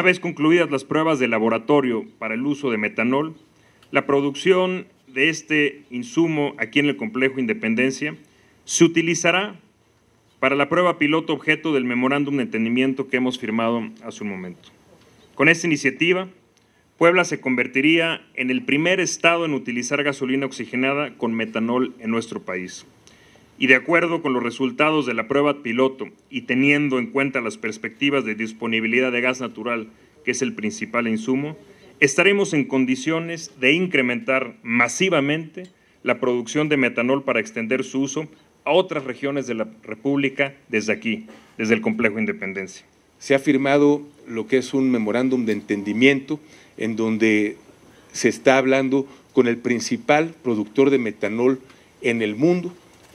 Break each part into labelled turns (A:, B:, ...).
A: Una vez concluidas las pruebas de laboratorio para el uso de metanol, la producción de este insumo aquí en el complejo Independencia se utilizará para la prueba piloto objeto del memorándum de entendimiento que hemos firmado hace un momento. Con esta iniciativa, Puebla se convertiría en el primer estado en utilizar gasolina oxigenada con metanol en nuestro país y de acuerdo con los resultados de la prueba piloto y teniendo en cuenta las perspectivas de disponibilidad de gas natural, que es el principal insumo, estaremos en condiciones de incrementar masivamente la producción de metanol para extender su uso a otras
B: regiones de la República desde aquí, desde el complejo Independencia. Se ha firmado lo que es un memorándum de entendimiento en donde se está hablando con el principal productor de metanol en el mundo,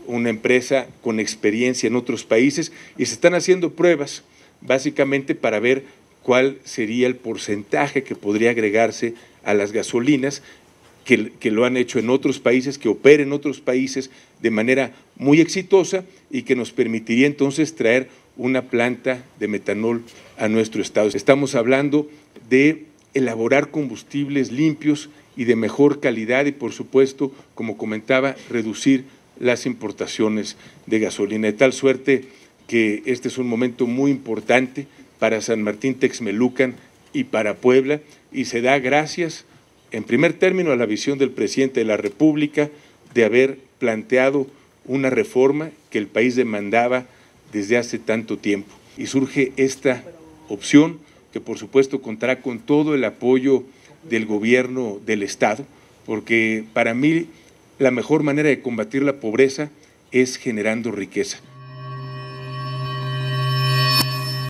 B: una empresa con experiencia en otros países y se están haciendo pruebas básicamente para ver cuál sería el porcentaje que podría agregarse a las gasolinas que, lo han hecho en otros países, que operen en otros países de manera muy exitosa y que nos permitiría entonces traer una planta de metanol a nuestro estado. Estamos hablando de elaborar combustibles limpios y de mejor calidad y por supuesto, como comentaba, reducir las importaciones de gasolina. De tal suerte que este es un momento muy importante para San Martín Texmelucan y para Puebla y se da gracias, en primer término, a la visión del presidente de la República de haber planteado una reforma que el país demandaba desde hace tanto tiempo. Y surge esta opción que por supuesto contará con todo el apoyo del gobierno del Estado, porque para mí la mejor manera de combatir la pobreza es generando riqueza.